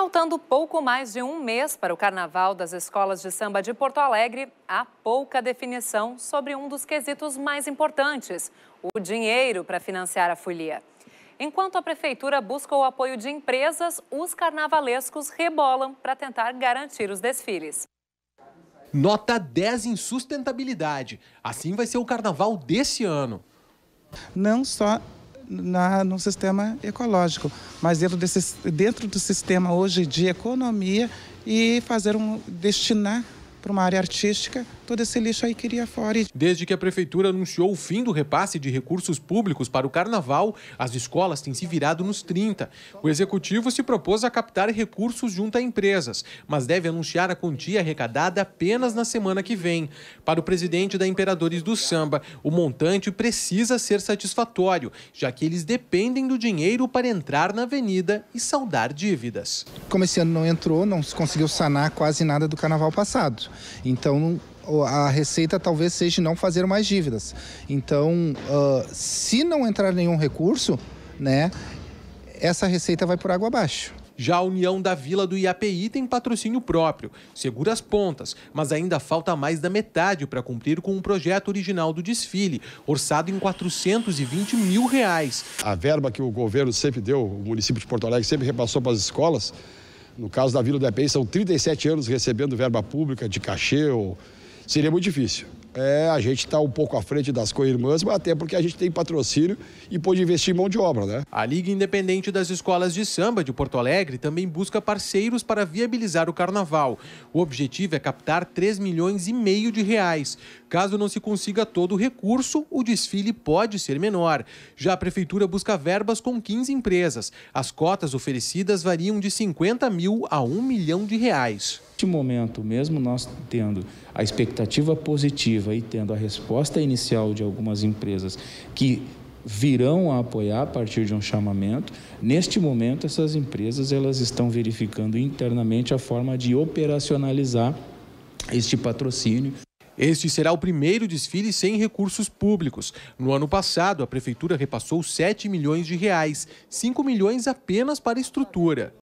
Faltando pouco mais de um mês para o Carnaval das Escolas de Samba de Porto Alegre, há pouca definição sobre um dos quesitos mais importantes: o dinheiro para financiar a folia. Enquanto a prefeitura busca o apoio de empresas, os carnavalescos rebolam para tentar garantir os desfiles. Nota 10 em sustentabilidade. Assim vai ser o carnaval desse ano. Não só na, no sistema ecológico, mas dentro, desse, dentro do sistema hoje de economia e fazer um destinar para uma área artística todo esse lixo aí que iria fora. Desde que a prefeitura anunciou o fim do repasse de recursos públicos para o carnaval, as escolas têm se virado nos 30. O executivo se propôs a captar recursos junto a empresas, mas deve anunciar a quantia arrecadada apenas na semana que vem. Para o presidente da Imperadores do Samba, o montante precisa ser satisfatório, já que eles dependem do dinheiro para entrar na avenida e saldar dívidas. Como esse ano não entrou, não se conseguiu sanar quase nada do carnaval passado. Então, a receita talvez seja não fazer mais dívidas. Então, uh, se não entrar nenhum recurso, né, essa receita vai por água abaixo. Já a União da Vila do IAPI tem patrocínio próprio, segura as pontas, mas ainda falta mais da metade para cumprir com o um projeto original do desfile, orçado em 420 mil reais. A verba que o governo sempre deu, o município de Porto Alegre sempre repassou para as escolas, no caso da Vila do IAPI, são 37 anos recebendo verba pública de cachê ou seria muito difícil. É, a gente está um pouco à frente das co-irmãs, mas até porque a gente tem patrocínio e pode investir em mão de obra, né? A Liga Independente das Escolas de Samba de Porto Alegre também busca parceiros para viabilizar o carnaval. O objetivo é captar 3 milhões e meio de reais. Caso não se consiga todo o recurso, o desfile pode ser menor. Já a prefeitura busca verbas com 15 empresas. As cotas oferecidas variam de 50 mil a 1 milhão de reais. Neste momento, mesmo nós tendo a expectativa positiva e tendo a resposta inicial de algumas empresas que virão a apoiar a partir de um chamamento. Neste momento, essas empresas elas estão verificando internamente a forma de operacionalizar este patrocínio. Este será o primeiro desfile sem recursos públicos. No ano passado, a prefeitura repassou 7 milhões de reais, 5 milhões apenas para estrutura.